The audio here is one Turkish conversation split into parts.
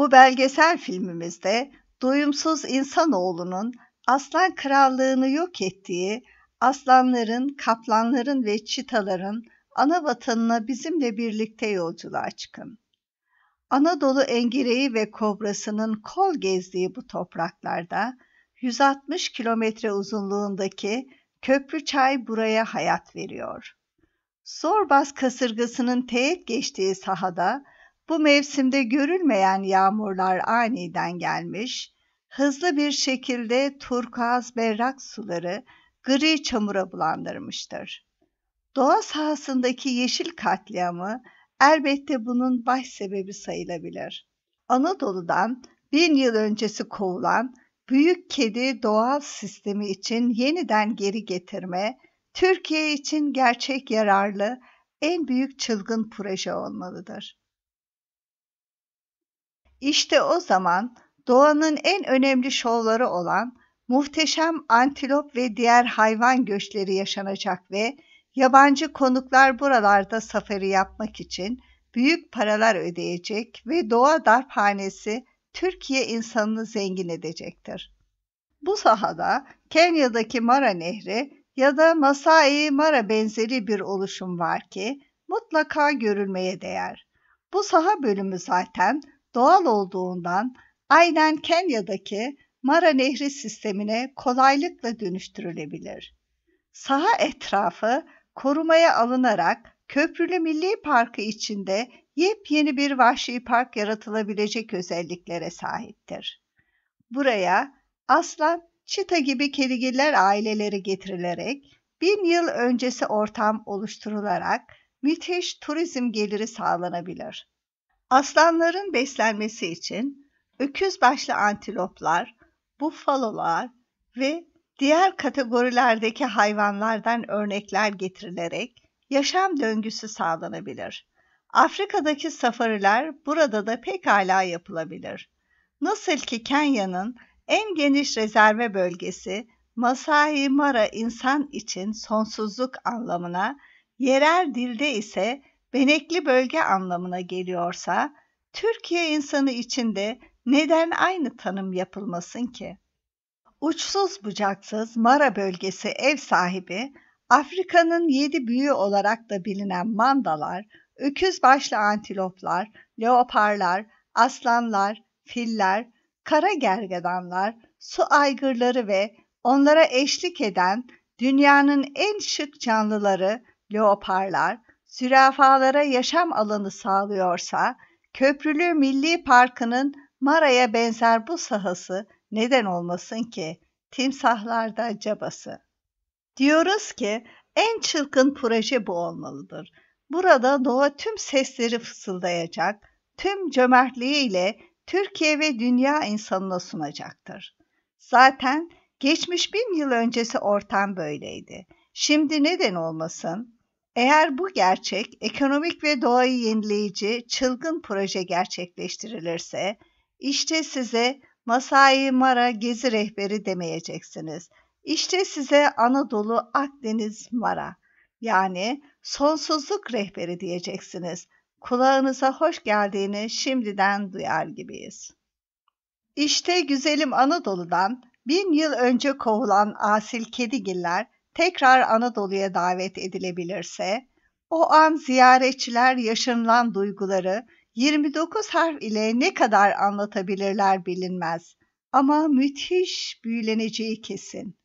Bu belgesel filmimizde doyumsuz insanoğlunun aslan krallığını yok ettiği, aslanların, kaplanların ve çitaların ana vatanına bizimle birlikte yolculuğa çıkın. Anadolu engireği ve kobrasının kol gezdiği bu topraklarda 160 kilometre uzunluğundaki köprü çay buraya hayat veriyor. Zorbas kasırgasının teğet geçtiği sahada bu mevsimde görülmeyen yağmurlar aniden gelmiş, hızlı bir şekilde turkuaz berrak suları gri çamura bulandırmıştır. Doğa sahasındaki yeşil katliamı elbette bunun baş sebebi sayılabilir. Anadolu'dan bin yıl öncesi kovulan büyük kedi doğal sistemi için yeniden geri getirme, Türkiye için gerçek yararlı en büyük çılgın proje olmalıdır. İşte o zaman doğanın en önemli şovları olan muhteşem antilop ve diğer hayvan göçleri yaşanacak ve yabancı konuklar buralarda safari yapmak için büyük paralar ödeyecek ve doğa darphanesi Türkiye insanını zengin edecektir. Bu sahada Kenya'daki Mara Nehri ya da Masai Mara benzeri bir oluşum var ki mutlaka görülmeye değer. Bu saha bölümü zaten doğal olduğundan aynen Kenya'daki Mara Nehri sistemine kolaylıkla dönüştürülebilir. Saha etrafı korumaya alınarak Köprülü Milli Parkı içinde yepyeni bir vahşi park yaratılabilecek özelliklere sahiptir. Buraya aslan, çita gibi keligiller aileleri getirilerek bin yıl öncesi ortam oluşturularak müthiş turizm geliri sağlanabilir. Aslanların beslenmesi için öküz başlı antiloplar, bufalolar ve diğer kategorilerdeki hayvanlardan örnekler getirilerek yaşam döngüsü sağlanabilir. Afrika'daki safariler burada da pekala yapılabilir. Nasıl ki Kenya'nın en geniş rezerve bölgesi Masai Mara insan için sonsuzluk anlamına, yerel dilde ise benekli bölge anlamına geliyorsa Türkiye insanı içinde neden aynı tanım yapılmasın ki? Uçsuz bucaksız Mara bölgesi ev sahibi, Afrika'nın yedi büyü olarak da bilinen mandalar, öküz başlı antiloplar, leoparlar, aslanlar, filler, kara gergedanlar, su aygırları ve onlara eşlik eden dünyanın en şık canlıları leoparlar, zürafalara yaşam alanı sağlıyorsa, Köprülü Milli Parkı'nın Mara'ya benzer bu sahası neden olmasın ki timsahlarda cabası. Diyoruz ki en çılgın proje bu olmalıdır. Burada doğa tüm sesleri fısıldayacak, tüm cömertliğiyle Türkiye ve dünya insanına sunacaktır. Zaten geçmiş bin yıl öncesi ortam böyleydi. Şimdi neden olmasın? Eğer bu gerçek ekonomik ve doğayı yenileyici çılgın proje gerçekleştirilirse işte size Masai Mara gezi rehberi demeyeceksiniz. İşte size Anadolu Akdeniz Mara yani sonsuzluk rehberi diyeceksiniz. Kulağınıza hoş geldiğini şimdiden duyar gibiyiz. İşte güzelim Anadolu'dan bin yıl önce kovulan asil kedigiller tekrar Anadolu'ya davet edilebilirse, o an ziyaretçiler yaşanılan duyguları 29 harf ile ne kadar anlatabilirler bilinmez. Ama müthiş büyüleneceği kesin.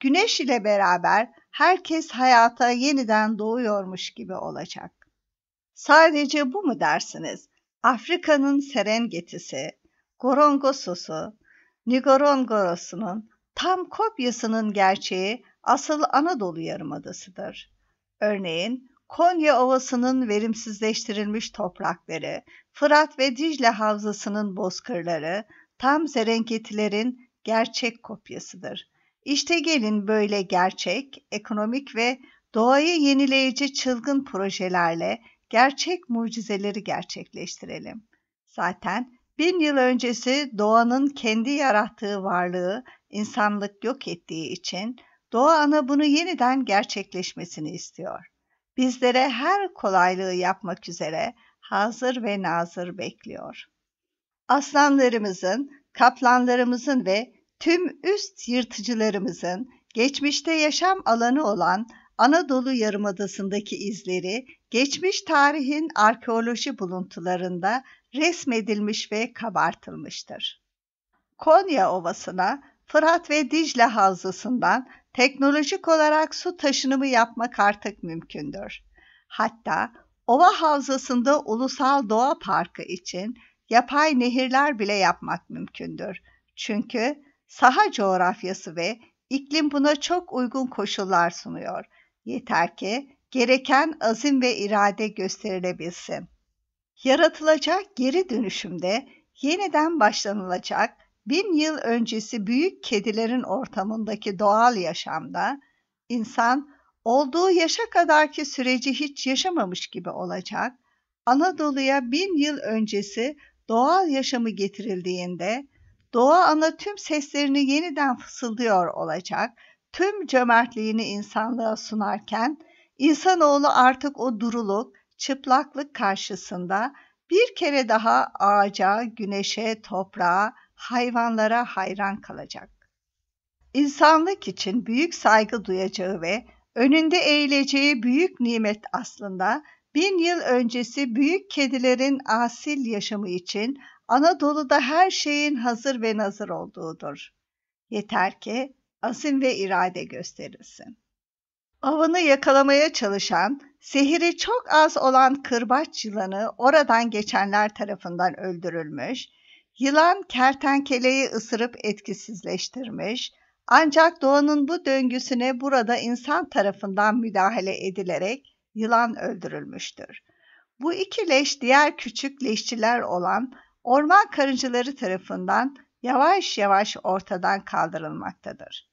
Güneş ile beraber herkes hayata yeniden doğuyormuş gibi olacak. Sadece bu mu dersiniz? Afrika'nın Serengetisi, Gorongososu, Ngorongoro'sunun tam kopyasının gerçeği asıl Anadolu Yarımadası'dır. Örneğin Konya Ovası'nın verimsizleştirilmiş toprakları, Fırat ve Dicle Havzası'nın bozkırları, tam zerenketilerin gerçek kopyasıdır. İşte gelin böyle gerçek, ekonomik ve doğayı yenileyici çılgın projelerle gerçek mucizeleri gerçekleştirelim. Zaten bin yıl öncesi doğanın kendi yarattığı varlığı insanlık yok ettiği için Doğa ana bunu yeniden gerçekleşmesini istiyor. Bizlere her kolaylığı yapmak üzere hazır ve nazır bekliyor. Aslanlarımızın, kaplanlarımızın ve tüm üst yırtıcılarımızın geçmişte yaşam alanı olan Anadolu Yarımadası'ndaki izleri geçmiş tarihin arkeoloji buluntularında resmedilmiş ve kabartılmıştır. Konya Ovası'na Fırat ve Dicle Havzası'ndan teknolojik olarak su taşınımı yapmak artık mümkündür. Hatta ova havzasında ulusal doğa parkı için yapay nehirler bile yapmak mümkündür. Çünkü saha coğrafyası ve iklim buna çok uygun koşullar sunuyor. Yeter ki gereken azim ve irade gösterilebilsin. Yaratılacak geri dönüşümde yeniden başlanılacak Bin yıl öncesi büyük kedilerin ortamındaki doğal yaşamda insan olduğu yaşa kadarki süreci hiç yaşamamış gibi olacak, Anadolu'ya bin yıl öncesi doğal yaşamı getirildiğinde doğa ana tüm seslerini yeniden fısıldıyor olacak, tüm cömertliğini insanlığa sunarken insanoğlu artık o duruluk, çıplaklık karşısında bir kere daha ağaca, güneşe, toprağa, hayvanlara hayran kalacak. İnsanlık için büyük saygı duyacağı ve önünde eğileceği büyük nimet aslında bin yıl öncesi büyük kedilerin asil yaşamı için Anadolu'da her şeyin hazır ve nazır olduğudur. Yeter ki azim ve irade gösterilsin. Avını yakalamaya çalışan, sehiri çok az olan kırbaç yılanı oradan geçenler tarafından öldürülmüş, Yılan kertenkeleyi ısırıp etkisizleştirmiş, ancak doğanın bu döngüsüne burada insan tarafından müdahale edilerek yılan öldürülmüştür. Bu iki leş diğer küçük leşçiler olan orman karıncaları tarafından yavaş yavaş ortadan kaldırılmaktadır.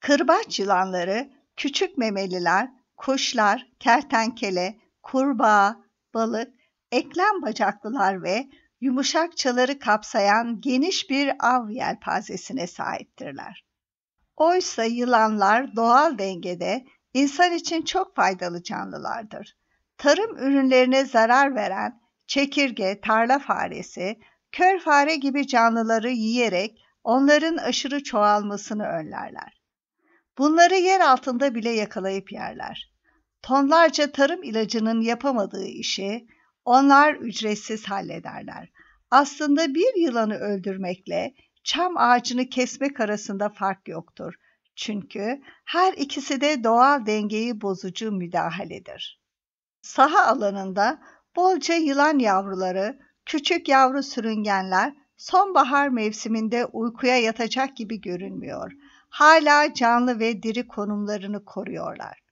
Kırbaç yılanları, küçük memeliler, kuşlar, kertenkele, kurbağa, balık, eklem bacaklılar ve yumuşak çaları kapsayan geniş bir av yelpazesine sahiptirler. Oysa yılanlar doğal dengede insan için çok faydalı canlılardır. Tarım ürünlerine zarar veren çekirge, tarla faresi, kör fare gibi canlıları yiyerek onların aşırı çoğalmasını önlerler. Bunları yer altında bile yakalayıp yerler. Tonlarca tarım ilacının yapamadığı işi onlar ücretsiz hallederler. Aslında bir yılanı öldürmekle çam ağacını kesmek arasında fark yoktur. Çünkü her ikisi de doğal dengeyi bozucu müdahaledir. Saha alanında bolca yılan yavruları, küçük yavru sürüngenler sonbahar mevsiminde uykuya yatacak gibi görünmüyor. Hala canlı ve diri konumlarını koruyorlar.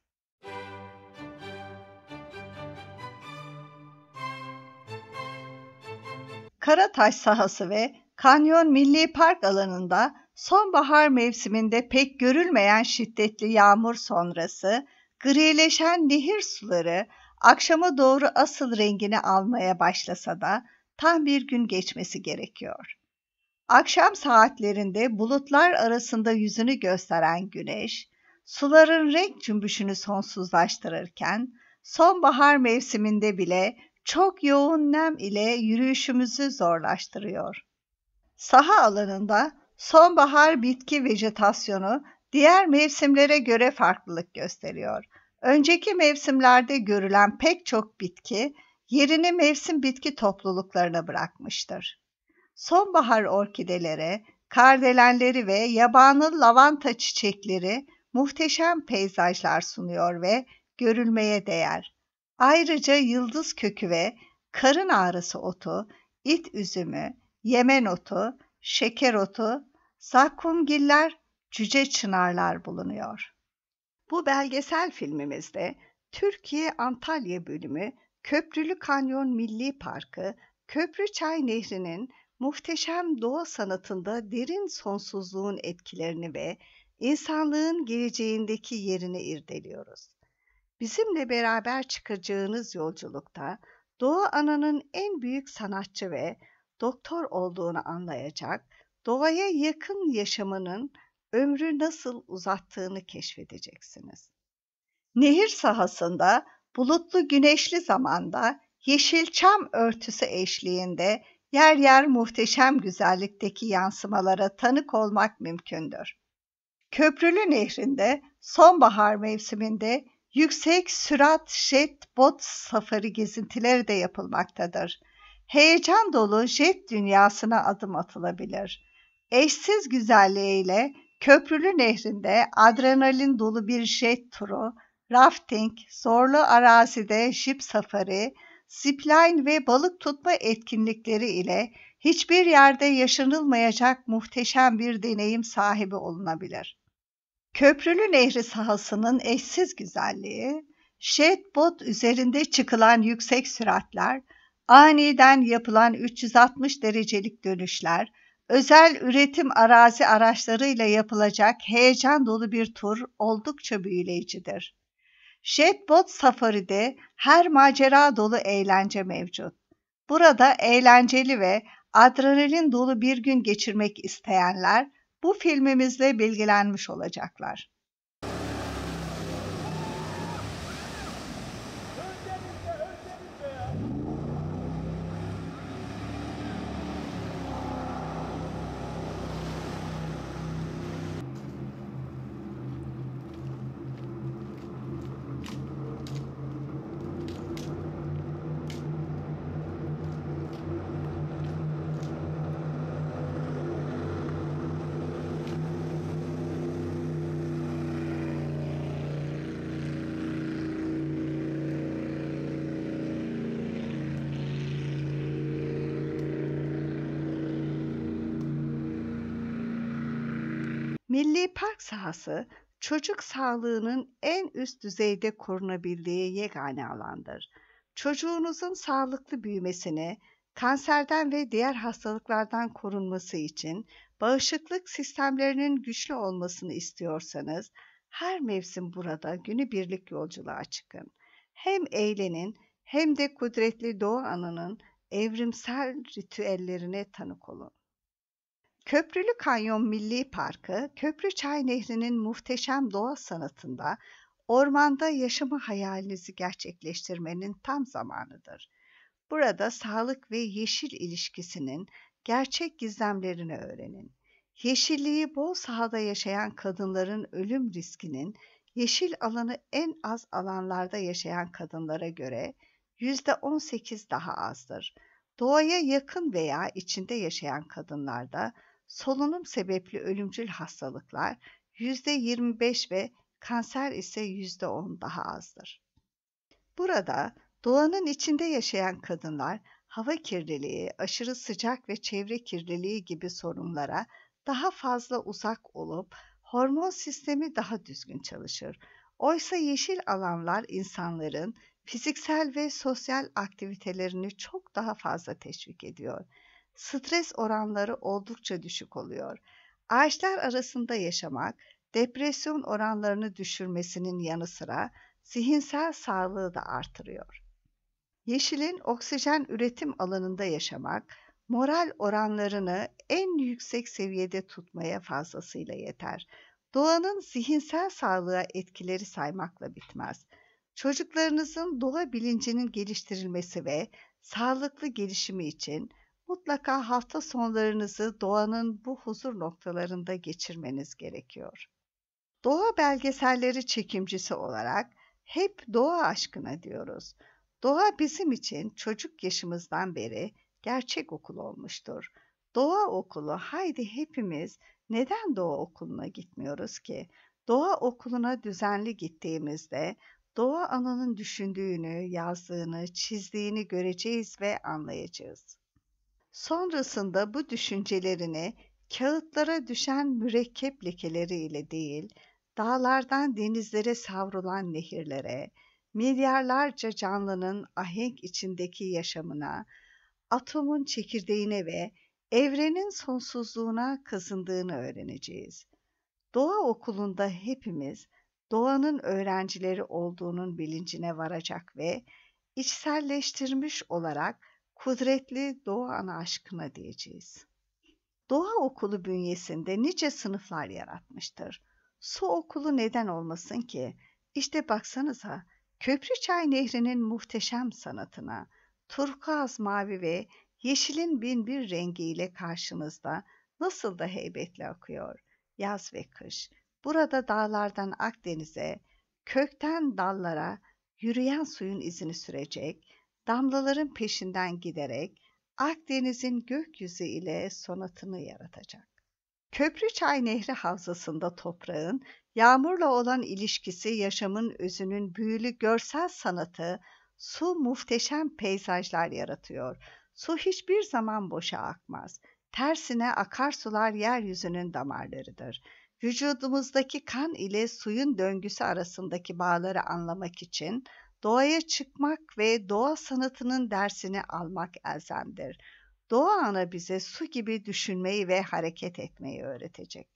Karataş sahası ve Kanyon Milli Park alanında sonbahar mevsiminde pek görülmeyen şiddetli yağmur sonrası grileşen nehir suları akşama doğru asıl rengini almaya başlasa da tam bir gün geçmesi gerekiyor. Akşam saatlerinde bulutlar arasında yüzünü gösteren güneş, suların renk cümbüşünü sonsuzlaştırırken, sonbahar mevsiminde bile çok yoğun nem ile yürüyüşümüzü zorlaştırıyor. Saha alanında sonbahar bitki vejetasyonu diğer mevsimlere göre farklılık gösteriyor. Önceki mevsimlerde görülen pek çok bitki yerini mevsim bitki topluluklarına bırakmıştır. Sonbahar orkidelere, kardelenleri ve yabanıl lavanta çiçekleri muhteşem peyzajlar sunuyor ve görülmeye değer. Ayrıca yıldız kökü ve karın ağrısı otu, it üzümü, yemen otu, şeker otu, zakkumgiller, cüce çınarlar bulunuyor. Bu belgesel filmimizde Türkiye Antalya bölümü Köprülü Kanyon Milli Parkı, Köprü Çay Nehri'nin muhteşem doğa sanatında derin sonsuzluğun etkilerini ve insanlığın geleceğindeki yerini irdeliyoruz. Bizimle beraber çıkacağınız yolculukta Doğa Ana'nın en büyük sanatçı ve doktor olduğunu anlayacak, doğaya yakın yaşamının ömrü nasıl uzattığını keşfedeceksiniz. Nehir sahasında bulutlu güneşli zamanda yeşil çam örtüsü eşliğinde yer yer muhteşem güzellikteki yansımalara tanık olmak mümkündür. Köprülü Nehri'nde sonbahar mevsiminde Yüksek sürat jet bot safari gezintileri de yapılmaktadır. Heyecan dolu jet dünyasına adım atılabilir. Eşsiz güzelliğiyle Köprülü Nehri'nde adrenalin dolu bir jet turu, rafting, zorlu arazide jip safari, zipline ve balık tutma etkinlikleri ile hiçbir yerde yaşanılmayacak muhteşem bir deneyim sahibi olunabilir. Köprülü Nehri sahasının eşsiz güzelliği, şetbot üzerinde çıkılan yüksek süratler, aniden yapılan 360 derecelik dönüşler, özel üretim arazi araçlarıyla yapılacak heyecan dolu bir tur oldukça büyüleyicidir. Jetbot Safari'de her macera dolu eğlence mevcut. Burada eğlenceli ve adrenalin dolu bir gün geçirmek isteyenler bu filmimizle bilgilenmiş olacaklar. sahası çocuk sağlığının en üst düzeyde korunabildiği yegane alandır. Çocuğunuzun sağlıklı büyümesini, kanserden ve diğer hastalıklardan korunması için bağışıklık sistemlerinin güçlü olmasını istiyorsanız her mevsim burada günü birlik yolculuğa çıkın. Hem eğlenin hem de kudretli doğu ananın evrimsel ritüellerine tanık olun. Köprülü Kanyon Milli Parkı, Köprü Çay Nehri'nin muhteşem doğa sanatında ormanda yaşama hayalinizi gerçekleştirmenin tam zamanıdır. Burada sağlık ve yeşil ilişkisinin gerçek gizemlerini öğrenin. Yeşilliği bol sahada yaşayan kadınların ölüm riskinin yeşil alanı en az alanlarda yaşayan kadınlara göre %18 daha azdır. Doğaya yakın veya içinde yaşayan kadınlarda solunum sebepli ölümcül hastalıklar %25 ve kanser ise %10 daha azdır. Burada doğanın içinde yaşayan kadınlar hava kirliliği, aşırı sıcak ve çevre kirliliği gibi sorunlara daha fazla uzak olup hormon sistemi daha düzgün çalışır. Oysa yeşil alanlar insanların fiziksel ve sosyal aktivitelerini çok daha fazla teşvik ediyor stres oranları oldukça düşük oluyor. Ağaçlar arasında yaşamak depresyon oranlarını düşürmesinin yanı sıra zihinsel sağlığı da artırıyor. Yeşilin oksijen üretim alanında yaşamak moral oranlarını en yüksek seviyede tutmaya fazlasıyla yeter. Doğanın zihinsel sağlığa etkileri saymakla bitmez. Çocuklarınızın doğa bilincinin geliştirilmesi ve sağlıklı gelişimi için Mutlaka hafta sonlarınızı doğanın bu huzur noktalarında geçirmeniz gerekiyor. Doğa belgeselleri çekimcisi olarak hep doğa aşkına diyoruz. Doğa bizim için çocuk yaşımızdan beri gerçek okul olmuştur. Doğa okulu haydi hepimiz neden doğa okuluna gitmiyoruz ki? Doğa okuluna düzenli gittiğimizde doğa ananın düşündüğünü, yazdığını, çizdiğini göreceğiz ve anlayacağız. Sonrasında bu düşüncelerini kağıtlara düşen mürekkep lekeleriyle değil, dağlardan denizlere savrulan nehirlere, milyarlarca canlının ahenk içindeki yaşamına, atomun çekirdeğine ve evrenin sonsuzluğuna kazındığını öğreneceğiz. Doğa okulunda hepimiz doğanın öğrencileri olduğunun bilincine varacak ve içselleştirmiş olarak kudretli Doğa Ana aşkına diyeceğiz. Doğa okulu bünyesinde nice sınıflar yaratmıştır. Su okulu neden olmasın ki? İşte baksanıza Köprüçay Nehri'nin muhteşem sanatına, turkuaz mavi ve yeşilin bin bir rengiyle karşımızda nasıl da heybetli akıyor. Yaz ve kış. Burada dağlardan Akdeniz'e, kökten dallara yürüyen suyun izini sürecek, damlaların peşinden giderek Akdeniz'in gökyüzü ile sonatını yaratacak. Köprü Çay Nehri Havzası'nda toprağın yağmurla olan ilişkisi yaşamın özünün büyülü görsel sanatı, su muhteşem peyzajlar yaratıyor. Su hiçbir zaman boşa akmaz. Tersine akarsular yeryüzünün damarlarıdır. Vücudumuzdaki kan ile suyun döngüsü arasındaki bağları anlamak için doğaya çıkmak ve doğa sanatının dersini almak elzemdir. Doğa ana bize su gibi düşünmeyi ve hareket etmeyi öğretecek.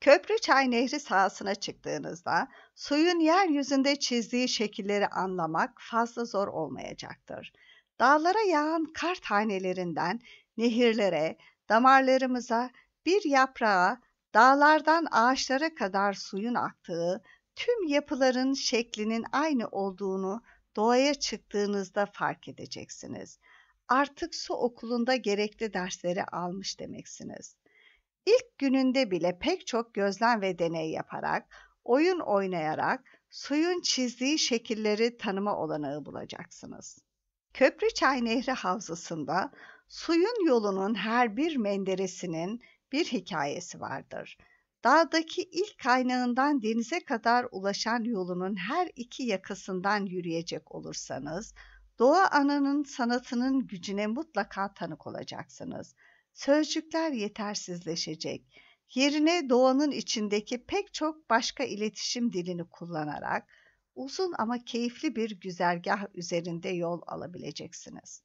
Köprü Çay Nehri sahasına çıktığınızda suyun yeryüzünde çizdiği şekilleri anlamak fazla zor olmayacaktır. Dağlara yağan kar tanelerinden nehirlere, damarlarımıza, bir yaprağa, dağlardan ağaçlara kadar suyun aktığı tüm yapıların şeklinin aynı olduğunu doğaya çıktığınızda fark edeceksiniz. Artık su okulunda gerekli dersleri almış demeksiniz. İlk gününde bile pek çok gözlem ve deney yaparak, oyun oynayarak suyun çizdiği şekilleri tanıma olanağı bulacaksınız. Köprü Çay Nehri Havzası'nda suyun yolunun her bir menderesinin bir hikayesi vardır.'' dağdaki ilk kaynağından denize kadar ulaşan yolunun her iki yakasından yürüyecek olursanız, Doğa ananın sanatının gücüne mutlaka tanık olacaksınız. Sözcükler yetersizleşecek. Yerine doğanın içindeki pek çok başka iletişim dilini kullanarak uzun ama keyifli bir güzergah üzerinde yol alabileceksiniz.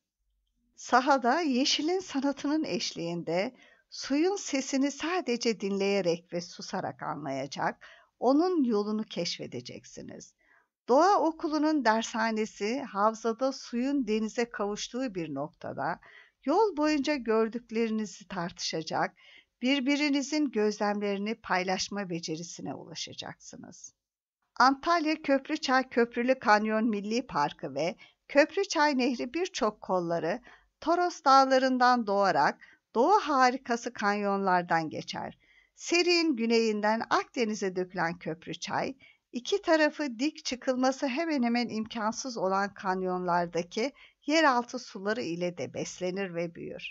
Sahada yeşilin sanatının eşliğinde suyun sesini sadece dinleyerek ve susarak anlayacak, onun yolunu keşfedeceksiniz. Doğa okulunun dershanesi havzada suyun denize kavuştuğu bir noktada yol boyunca gördüklerinizi tartışacak, birbirinizin gözlemlerini paylaşma becerisine ulaşacaksınız. Antalya Köprüçay Köprülü Kanyon Milli Parkı ve Köprüçay Nehri birçok kolları Toros Dağları'ndan doğarak Doğu harikası kanyonlardan geçer. Serin güneyinden Akdeniz'e dökülen Köprü Çay, iki tarafı dik çıkılması hemen hemen imkansız olan kanyonlardaki yeraltı suları ile de beslenir ve büyür.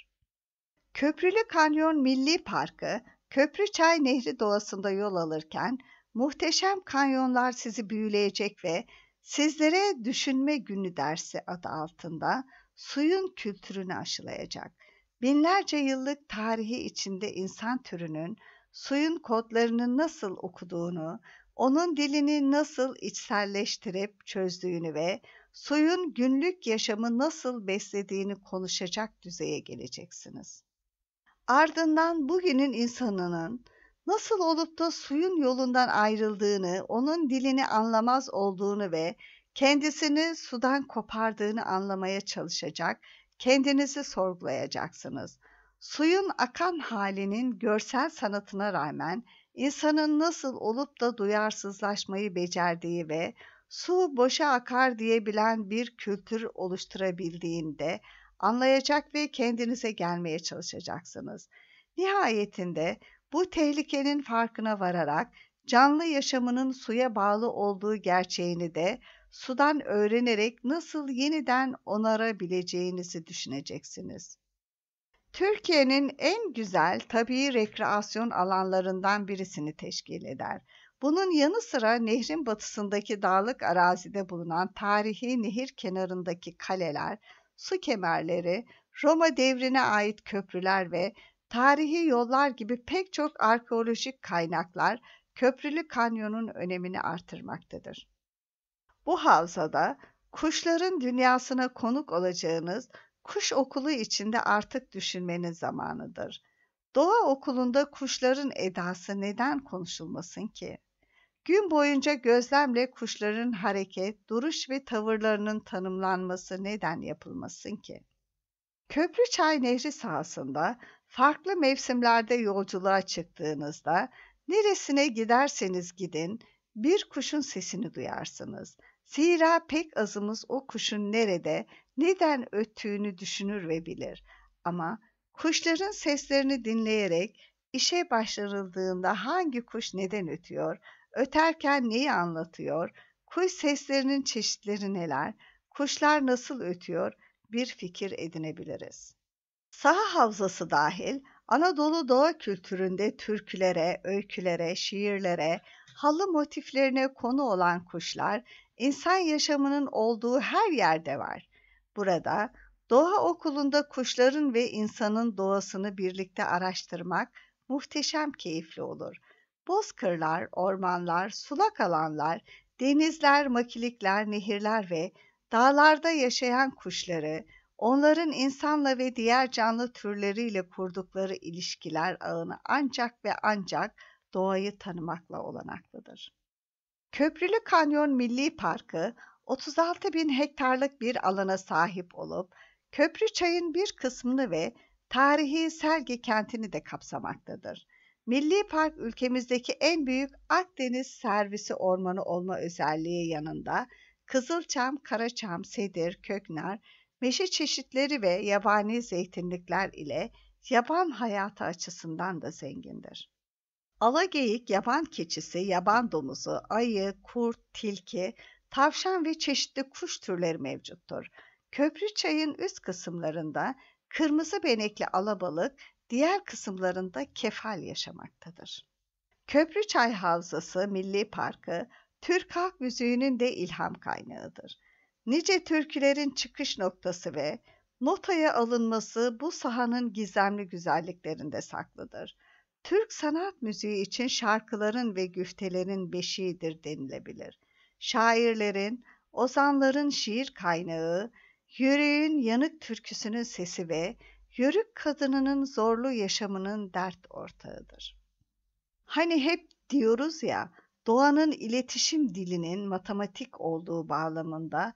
Köprülü Kanyon Milli Parkı, Köprü Çay Nehri doğasında yol alırken muhteşem kanyonlar sizi büyüleyecek ve sizlere düşünme günü dersi adı altında suyun kültürünü aşılayacak binlerce yıllık tarihi içinde insan türünün suyun kodlarını nasıl okuduğunu, onun dilini nasıl içselleştirip çözdüğünü ve suyun günlük yaşamı nasıl beslediğini konuşacak düzeye geleceksiniz. Ardından bugünün insanının nasıl olup da suyun yolundan ayrıldığını, onun dilini anlamaz olduğunu ve kendisini sudan kopardığını anlamaya çalışacak kendinizi sorgulayacaksınız. Suyun akan halinin görsel sanatına rağmen insanın nasıl olup da duyarsızlaşmayı becerdiği ve su boşa akar diyebilen bir kültür oluşturabildiğinde anlayacak ve kendinize gelmeye çalışacaksınız. Nihayetinde bu tehlikenin farkına vararak canlı yaşamının suya bağlı olduğu gerçeğini de sudan öğrenerek nasıl yeniden onarabileceğinizi düşüneceksiniz. Türkiye'nin en güzel tabii rekreasyon alanlarından birisini teşkil eder. Bunun yanı sıra nehrin batısındaki dağlık arazide bulunan tarihi nehir kenarındaki kaleler, su kemerleri, Roma devrine ait köprüler ve tarihi yollar gibi pek çok arkeolojik kaynaklar köprülü kanyonun önemini artırmaktadır. Bu havzada kuşların dünyasına konuk olacağınız kuş okulu içinde artık düşünmenin zamanıdır. Doğa okulunda kuşların edası neden konuşulmasın ki? Gün boyunca gözlemle kuşların hareket, duruş ve tavırlarının tanımlanması neden yapılmasın ki? Köprü Çay Nehri sahasında farklı mevsimlerde yolculuğa çıktığınızda neresine giderseniz gidin bir kuşun sesini duyarsınız.'' Zira pek azımız o kuşun nerede, neden öttüğünü düşünür ve bilir. Ama kuşların seslerini dinleyerek işe başlarıldığında hangi kuş neden ötüyor, öterken neyi anlatıyor, kuş seslerinin çeşitleri neler, kuşlar nasıl ötüyor bir fikir edinebiliriz. Saha havzası dahil Anadolu doğa kültüründe türkülere, öykülere, şiirlere, halı motiflerine konu olan kuşlar İnsan yaşamının olduğu her yerde var. Burada doğa okulunda kuşların ve insanın doğasını birlikte araştırmak muhteşem keyifli olur. Bozkırlar, ormanlar, sulak alanlar, denizler, makilikler, nehirler ve dağlarda yaşayan kuşları, onların insanla ve diğer canlı türleriyle kurdukları ilişkiler ağını ancak ve ancak doğayı tanımakla olanaklıdır. Köprülü Kanyon Milli Parkı 36 bin hektarlık bir alana sahip olup Köprü Çay'ın bir kısmını ve tarihi Selgi kentini de kapsamaktadır. Milli Park ülkemizdeki en büyük Akdeniz servisi ormanı olma özelliği yanında kızılçam, karaçam, sedir, köknar, meşe çeşitleri ve yabani zeytinlikler ile yaban hayatı açısından da zengindir. Alageyik, yaban keçisi, yaban domuzu, ayı, kurt, tilki, tavşan ve çeşitli kuş türleri mevcuttur. Köprü çayın üst kısımlarında kırmızı benekli alabalık, diğer kısımlarında kefal yaşamaktadır. Köprü çay Havzası Milli Parkı, Türk halk müziğinin de ilham kaynağıdır. Nice türkülerin çıkış noktası ve notaya alınması bu sahanın gizemli güzelliklerinde saklıdır.'' Türk sanat müziği için şarkıların ve güftelerin beşiğidir denilebilir. Şairlerin, ozanların şiir kaynağı, yüreğin yanık türküsünün sesi ve yörük kadınının zorlu yaşamının dert ortağıdır. Hani hep diyoruz ya, doğanın iletişim dilinin matematik olduğu bağlamında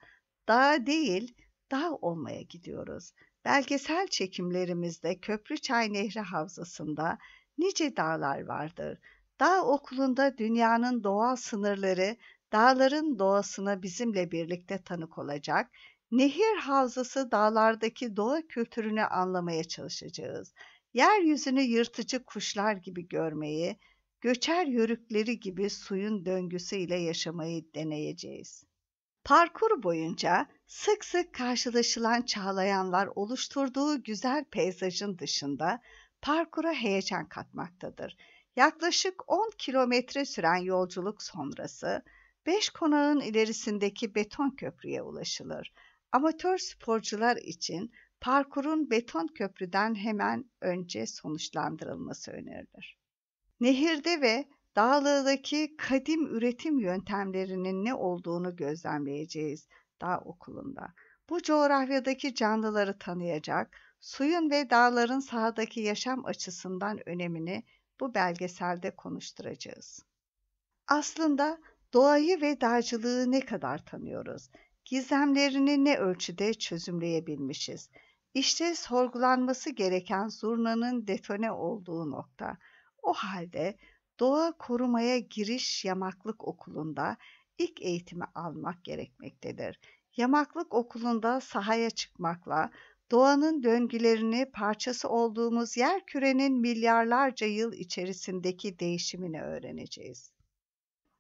daha değil, daha olmaya gidiyoruz. Belgesel çekimlerimizde Köprüçay Nehri Havzası'nda nice dağlar vardır. Dağ okulunda dünyanın doğal sınırları, dağların doğasına bizimle birlikte tanık olacak, nehir havzası dağlardaki doğa kültürünü anlamaya çalışacağız. Yeryüzünü yırtıcı kuşlar gibi görmeyi, göçer yörükleri gibi suyun döngüsüyle yaşamayı deneyeceğiz. Parkur boyunca sık sık karşılaşılan çağlayanlar oluşturduğu güzel peyzajın dışında parkura heyecan katmaktadır. Yaklaşık 10 kilometre süren yolculuk sonrası 5 konağın ilerisindeki beton köprüye ulaşılır. Amatör sporcular için parkurun beton köprüden hemen önce sonuçlandırılması önerilir. Nehirde ve dağlığdaki kadim üretim yöntemlerinin ne olduğunu gözlemleyeceğiz dağ okulunda. Bu coğrafyadaki canlıları tanıyacak, Suyun ve dağların sahadaki yaşam açısından önemini bu belgeselde konuşturacağız. Aslında doğayı ve dağcılığı ne kadar tanıyoruz? Gizemlerini ne ölçüde çözümleyebilmişiz? İşte sorgulanması gereken zurnanın detone olduğu nokta. O halde doğa korumaya giriş yamaklık okulunda ilk eğitimi almak gerekmektedir. Yamaklık okulunda sahaya çıkmakla, doğanın döngülerini parçası olduğumuz yer kürenin milyarlarca yıl içerisindeki değişimini öğreneceğiz.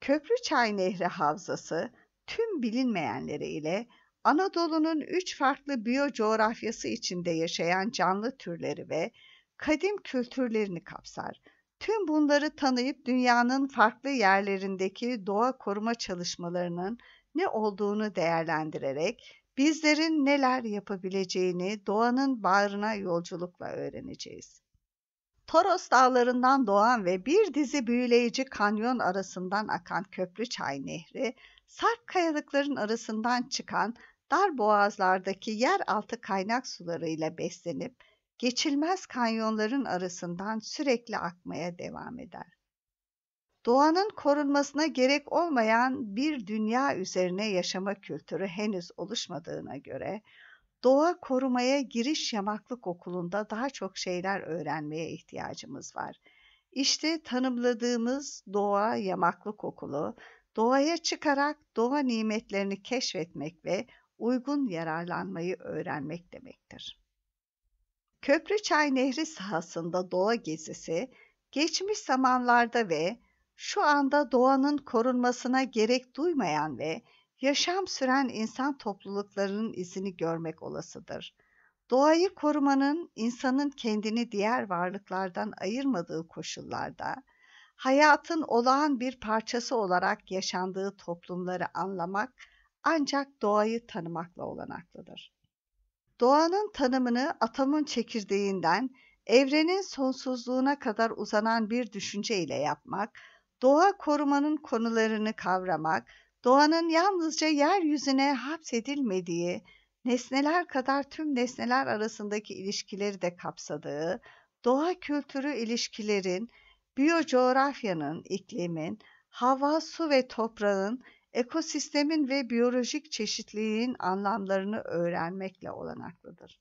Köprü Çay Nehri Havzası tüm bilinmeyenleri ile Anadolu'nun üç farklı biyo coğrafyası içinde yaşayan canlı türleri ve kadim kültürlerini kapsar. Tüm bunları tanıyıp dünyanın farklı yerlerindeki doğa koruma çalışmalarının ne olduğunu değerlendirerek bizlerin neler yapabileceğini doğanın bağrına yolculukla öğreneceğiz. Toros dağlarından doğan ve bir dizi büyüleyici kanyon arasından akan Köprü Çay Nehri, sarp kayalıkların arasından çıkan dar boğazlardaki yeraltı kaynak sularıyla beslenip geçilmez kanyonların arasından sürekli akmaya devam eder. Doğanın korunmasına gerek olmayan bir dünya üzerine yaşama kültürü henüz oluşmadığına göre doğa korumaya giriş yamaklık okulunda daha çok şeyler öğrenmeye ihtiyacımız var. İşte tanımladığımız doğa yamaklık okulu, doğaya çıkarak doğa nimetlerini keşfetmek ve uygun yararlanmayı öğrenmek demektir. Köprüçay Nehri sahasında doğa gezisi, geçmiş zamanlarda ve şu anda doğanın korunmasına gerek duymayan ve yaşam süren insan topluluklarının izini görmek olasıdır. Doğayı korumanın insanın kendini diğer varlıklardan ayırmadığı koşullarda hayatın olağan bir parçası olarak yaşandığı toplumları anlamak ancak doğayı tanımakla olanaklıdır. Doğanın tanımını atomun çekirdeğinden evrenin sonsuzluğuna kadar uzanan bir düşünceyle ile yapmak doğa korumanın konularını kavramak, doğanın yalnızca yeryüzüne hapsedilmediği, nesneler kadar tüm nesneler arasındaki ilişkileri de kapsadığı, doğa kültürü ilişkilerin, biyocoğrafyanın, iklimin, hava, su ve toprağın, ekosistemin ve biyolojik çeşitliliğin anlamlarını öğrenmekle olanaklıdır.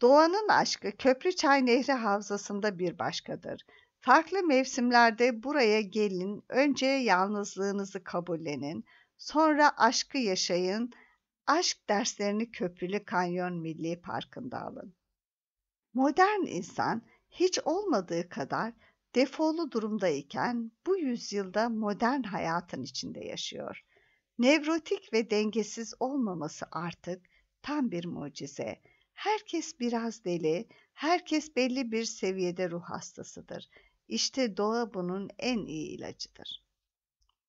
Doğanın aşkı Köprüçay Nehri Havzası'nda bir başkadır. Farklı mevsimlerde buraya gelin, önce yalnızlığınızı kabullenin, sonra aşkı yaşayın, aşk derslerini Köprülü Kanyon Milli Parkı'nda alın. Modern insan hiç olmadığı kadar defolu durumdayken bu yüzyılda modern hayatın içinde yaşıyor. Nevrotik ve dengesiz olmaması artık tam bir mucize. Herkes biraz deli, herkes belli bir seviyede ruh hastasıdır. İşte doğa bunun en iyi ilacıdır.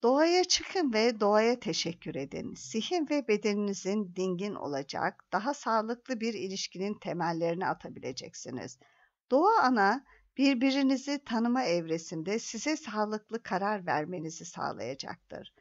Doğaya çıkın ve doğaya teşekkür edin. Sihin ve bedeninizin dingin olacak, daha sağlıklı bir ilişkinin temellerini atabileceksiniz. Doğa ana birbirinizi tanıma evresinde size sağlıklı karar vermenizi sağlayacaktır.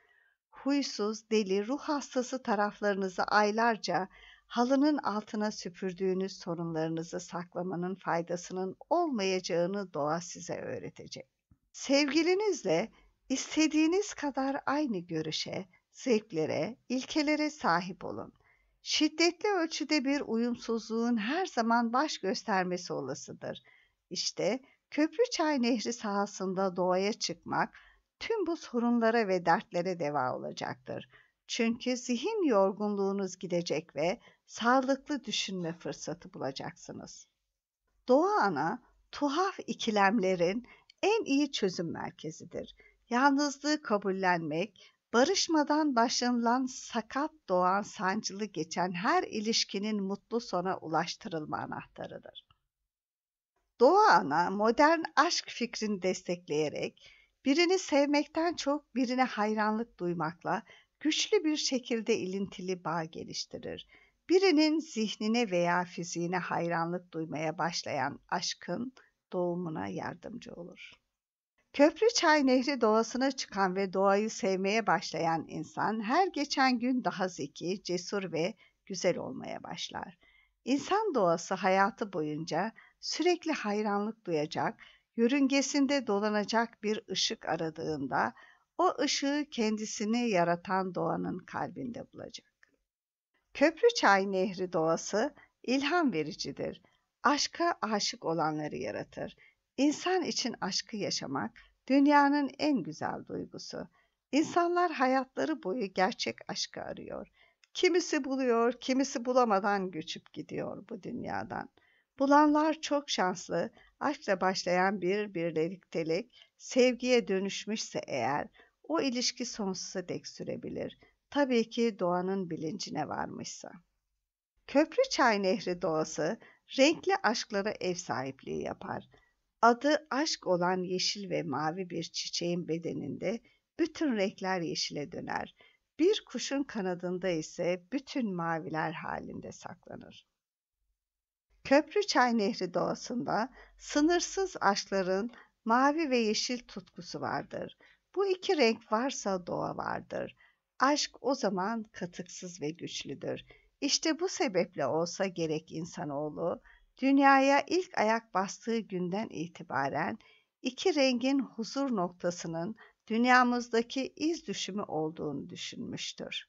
Huysuz, deli, ruh hastası taraflarınızı aylarca halının altına süpürdüğünüz sorunlarınızı saklamanın faydasının olmayacağını doğa size öğretecek. Sevgilinizle istediğiniz kadar aynı görüşe, zevklere, ilkelere sahip olun. Şiddetli ölçüde bir uyumsuzluğun her zaman baş göstermesi olasıdır. İşte Köprü Çay Nehri sahasında doğaya çıkmak tüm bu sorunlara ve dertlere deva olacaktır.'' Çünkü zihin yorgunluğunuz gidecek ve sağlıklı düşünme fırsatı bulacaksınız. Doğa ana tuhaf ikilemlerin en iyi çözüm merkezidir. Yalnızlığı kabullenmek, barışmadan başlanılan sakat doğan sancılı geçen her ilişkinin mutlu sona ulaştırılma anahtarıdır. Doğa ana modern aşk fikrini destekleyerek birini sevmekten çok birine hayranlık duymakla güçlü bir şekilde ilintili bağ geliştirir. Birinin zihnine veya fiziğine hayranlık duymaya başlayan aşkın doğumuna yardımcı olur. Köprü Çay Nehri doğasına çıkan ve doğayı sevmeye başlayan insan her geçen gün daha zeki, cesur ve güzel olmaya başlar. İnsan doğası hayatı boyunca sürekli hayranlık duyacak, yörüngesinde dolanacak bir ışık aradığında o ışığı kendisini yaratan doğanın kalbinde bulacak. Köprü Çay Nehri doğası ilham vericidir. Aşka aşık olanları yaratır. İnsan için aşkı yaşamak dünyanın en güzel duygusu. İnsanlar hayatları boyu gerçek aşkı arıyor. Kimisi buluyor, kimisi bulamadan göçüp gidiyor bu dünyadan. Bulanlar çok şanslı aşkla başlayan bir birliktelik sevgiye dönüşmüşse eğer o ilişki sonsuza dek sürebilir. Tabii ki doğanın bilincine varmışsa. Köprü Çay Nehri doğası renkli aşklara ev sahipliği yapar. Adı aşk olan yeşil ve mavi bir çiçeğin bedeninde bütün renkler yeşile döner. Bir kuşun kanadında ise bütün maviler halinde saklanır. Köprü Çay Nehri doğasında sınırsız aşkların mavi ve yeşil tutkusu vardır. Bu iki renk varsa doğa vardır. Aşk o zaman katıksız ve güçlüdür. İşte bu sebeple olsa gerek insanoğlu, dünyaya ilk ayak bastığı günden itibaren iki rengin huzur noktasının dünyamızdaki iz düşümü olduğunu düşünmüştür.